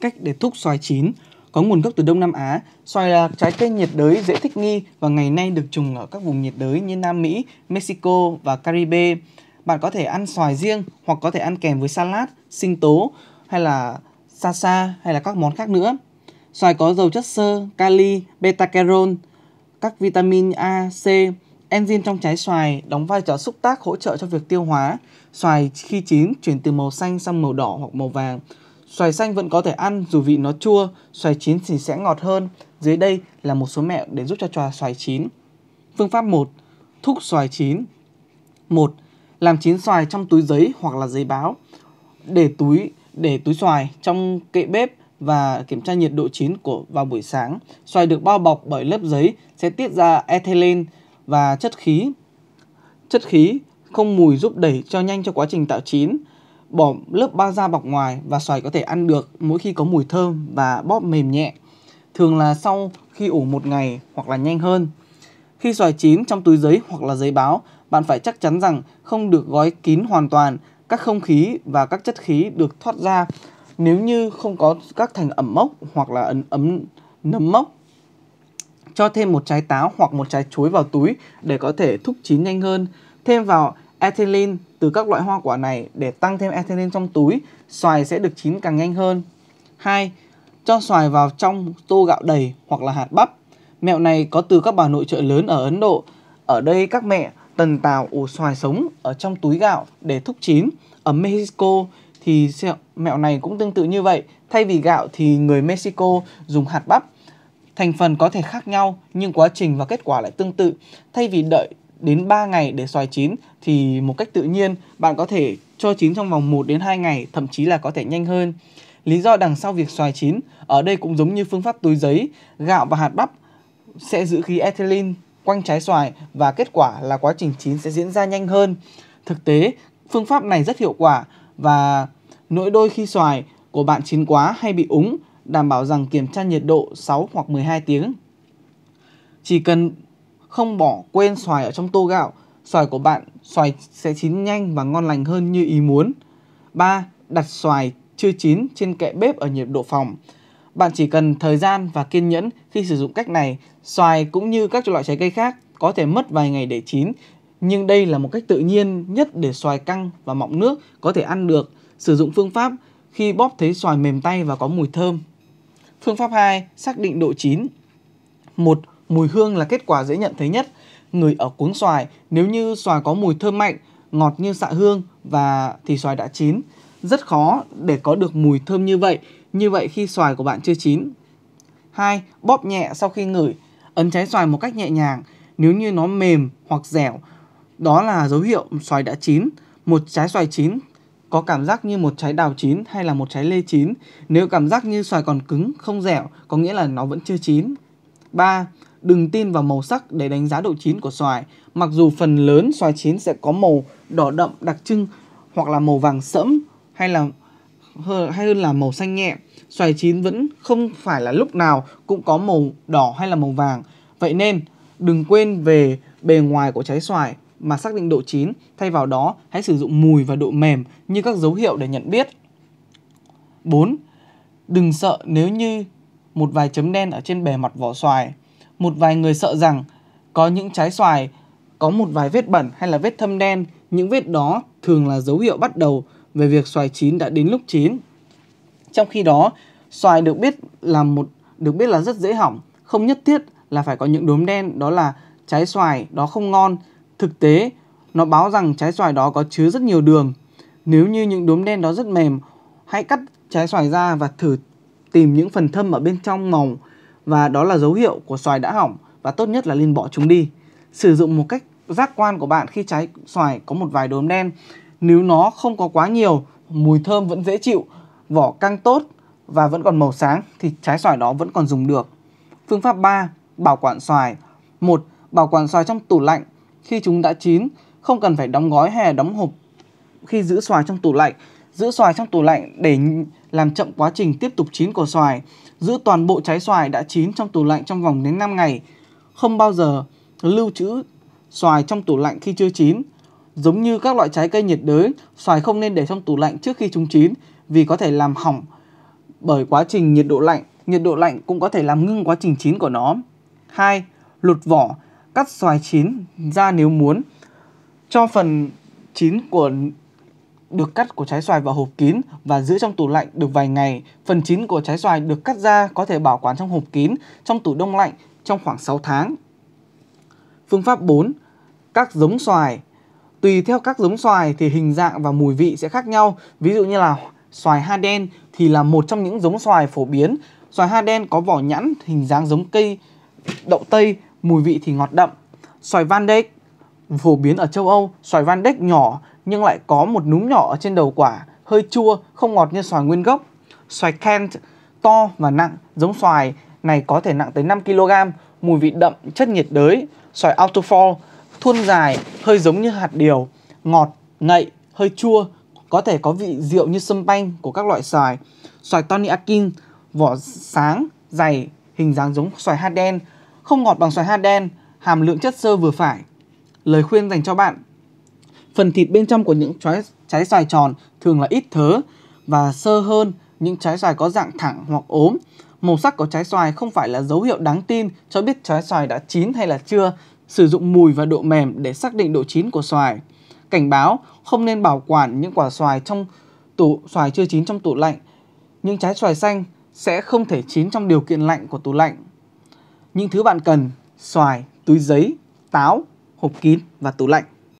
cách để thúc xoài chín. Có nguồn gốc từ Đông Nam Á, xoài là trái cây nhiệt đới dễ thích nghi và ngày nay được trồng ở các vùng nhiệt đới như Nam Mỹ, Mexico và Caribe. Bạn có thể ăn xoài riêng hoặc có thể ăn kèm với salad, sinh tố hay là salsa hay là các món khác nữa. Xoài có dầu chất xơ, kali, beta-carotene, các vitamin A, C, enzyme trong trái xoài đóng vai trò xúc tác hỗ trợ cho việc tiêu hóa. Xoài khi chín chuyển từ màu xanh sang màu đỏ hoặc màu vàng. Xoài xanh vẫn có thể ăn dù vị nó chua, xoài chín thì sẽ ngọt hơn. Dưới đây là một số mẹo để giúp cho trà xoài chín. Phương pháp 1. Thúc xoài chín 1. Làm chín xoài trong túi giấy hoặc là giấy báo. Để túi để túi xoài trong kệ bếp và kiểm tra nhiệt độ chín của vào buổi sáng. Xoài được bao bọc bởi lớp giấy sẽ tiết ra ethylene và chất khí. Chất khí không mùi giúp đẩy cho nhanh cho quá trình tạo chín bỏ lớp bao da bọc ngoài và xoài có thể ăn được mỗi khi có mùi thơm và bóp mềm nhẹ, thường là sau khi ủ một ngày hoặc là nhanh hơn. Khi xoài chín trong túi giấy hoặc là giấy báo, bạn phải chắc chắn rằng không được gói kín hoàn toàn, các không khí và các chất khí được thoát ra nếu như không có các thành ẩm mốc hoặc là ấn ấm nấm mốc. Cho thêm một trái táo hoặc một trái chuối vào túi để có thể thúc chín nhanh hơn. Thêm vào ethylene từ các loại hoa quả này để tăng thêm ethylene trong túi, xoài sẽ được chín càng nhanh hơn. 2. Cho xoài vào trong tô gạo đầy hoặc là hạt bắp. Mẹo này có từ các bà nội trợ lớn ở Ấn Độ. Ở đây các mẹ tần tào ủ xoài sống ở trong túi gạo để thúc chín. Ở Mexico thì mẹo này cũng tương tự như vậy. Thay vì gạo thì người Mexico dùng hạt bắp. Thành phần có thể khác nhau nhưng quá trình và kết quả lại tương tự. Thay vì đợi đến 3 ngày để xoài chín thì một cách tự nhiên bạn có thể cho chín trong vòng 1 đến 2 ngày, thậm chí là có thể nhanh hơn. Lý do đằng sau việc xoài chín ở đây cũng giống như phương pháp túi giấy, gạo và hạt bắp sẽ giữ khí ethylene quanh trái xoài và kết quả là quá trình chín sẽ diễn ra nhanh hơn. Thực tế, phương pháp này rất hiệu quả và nỗi đôi khi xoài của bạn chín quá hay bị úng, đảm bảo rằng kiểm tra nhiệt độ 6 hoặc 12 tiếng. Chỉ cần không bỏ quên xoài ở trong tô gạo, xoài của bạn xoài sẽ chín nhanh và ngon lành hơn như ý muốn. 3. Đặt xoài chưa chín trên kệ bếp ở nhiệt độ phòng. Bạn chỉ cần thời gian và kiên nhẫn khi sử dụng cách này, xoài cũng như các loại trái cây khác có thể mất vài ngày để chín, nhưng đây là một cách tự nhiên nhất để xoài căng và mọng nước có thể ăn được. Sử dụng phương pháp khi bóp thấy xoài mềm tay và có mùi thơm. Phương pháp 2, xác định độ chín. 1. Mùi hương là kết quả dễ nhận thấy nhất. Người ở cuống xoài, nếu như xoài có mùi thơm mạnh, ngọt như xạ hương và thì xoài đã chín. Rất khó để có được mùi thơm như vậy, như vậy khi xoài của bạn chưa chín. 2. Bóp nhẹ sau khi ngửi, ấn trái xoài một cách nhẹ nhàng, nếu như nó mềm hoặc dẻo, đó là dấu hiệu xoài đã chín. Một trái xoài chín có cảm giác như một trái đào chín hay là một trái lê chín. Nếu cảm giác như xoài còn cứng, không dẻo, có nghĩa là nó vẫn chưa chín. 3 đừng tin vào màu sắc để đánh giá độ chín của xoài. Mặc dù phần lớn xoài chín sẽ có màu đỏ đậm đặc trưng hoặc là màu vàng sẫm hay là hay hơn là màu xanh nhẹ. Xoài chín vẫn không phải là lúc nào cũng có màu đỏ hay là màu vàng. Vậy nên đừng quên về bề ngoài của trái xoài mà xác định độ chín, thay vào đó hãy sử dụng mùi và độ mềm như các dấu hiệu để nhận biết. 4. Đừng sợ nếu như một vài chấm đen ở trên bề mặt vỏ xoài một vài người sợ rằng có những trái xoài có một vài vết bẩn hay là vết thâm đen, những vết đó thường là dấu hiệu bắt đầu về việc xoài chín đã đến lúc chín. Trong khi đó, xoài được biết là một được biết là rất dễ hỏng, không nhất thiết là phải có những đốm đen đó là trái xoài đó không ngon. Thực tế, nó báo rằng trái xoài đó có chứa rất nhiều đường. Nếu như những đốm đen đó rất mềm, hãy cắt trái xoài ra và thử tìm những phần thâm ở bên trong màu và đó là dấu hiệu của xoài đã hỏng và tốt nhất là nên bỏ chúng đi. Sử dụng một cách giác quan của bạn khi trái xoài có một vài đốm đen. Nếu nó không có quá nhiều, mùi thơm vẫn dễ chịu, vỏ căng tốt và vẫn còn màu sáng thì trái xoài đó vẫn còn dùng được. Phương pháp 3. Bảo quản xoài 1. Bảo quản xoài trong tủ lạnh Khi chúng đã chín, không cần phải đóng gói hay đóng hộp Khi giữ xoài trong tủ lạnh Giữ xoài trong tủ lạnh để làm chậm quá trình tiếp tục chín của xoài, giữ toàn bộ trái xoài đã chín trong tủ lạnh trong vòng đến 5 ngày, không bao giờ lưu trữ xoài trong tủ lạnh khi chưa chín. Giống như các loại trái cây nhiệt đới, xoài không nên để trong tủ lạnh trước khi chúng chín vì có thể làm hỏng bởi quá trình nhiệt độ lạnh. Nhiệt độ lạnh cũng có thể làm ngưng quá trình chín của nó. 2. Lột vỏ, cắt xoài chín ra nếu muốn. Cho phần chín của được cắt của trái xoài vào hộp kín và giữ trong tủ lạnh được vài ngày. Phần chín của trái xoài được cắt ra có thể bảo quản trong hộp kín, trong tủ đông lạnh trong khoảng 6 tháng. Phương pháp 4. Các giống xoài Tùy theo các giống xoài thì hình dạng và mùi vị sẽ khác nhau. Ví dụ như là xoài ha đen thì là một trong những giống xoài phổ biến. Xoài ha đen có vỏ nhẵn, hình dáng giống cây đậu tây, mùi vị thì ngọt đậm. Xoài Van Dyck phổ biến ở châu Âu, xoài Van Dyck nhỏ nhưng lại có một núm nhỏ ở trên đầu quả, hơi chua, không ngọt như xoài nguyên gốc. Xoài Kent to và nặng, giống xoài này có thể nặng tới 5 kg, mùi vị đậm, chất nhiệt đới. Xoài autofall thuôn dài, hơi giống như hạt điều, ngọt, ngậy, hơi chua, có thể có vị rượu như sâm panh của các loại xoài. Xoài Tony Akin vỏ sáng, dày, hình dáng giống xoài hạt đen, không ngọt bằng xoài hạt đen, hàm lượng chất xơ vừa phải. Lời khuyên dành cho bạn Phần thịt bên trong của những trái, trái xoài tròn thường là ít thớ và sơ hơn những trái xoài có dạng thẳng hoặc ốm. Màu sắc của trái xoài không phải là dấu hiệu đáng tin cho biết trái xoài đã chín hay là chưa. Sử dụng mùi và độ mềm để xác định độ chín của xoài. Cảnh báo không nên bảo quản những quả xoài trong tủ xoài chưa chín trong tủ lạnh. Những trái xoài xanh sẽ không thể chín trong điều kiện lạnh của tủ lạnh. Những thứ bạn cần: xoài, túi giấy, táo, hộp kín và tủ lạnh.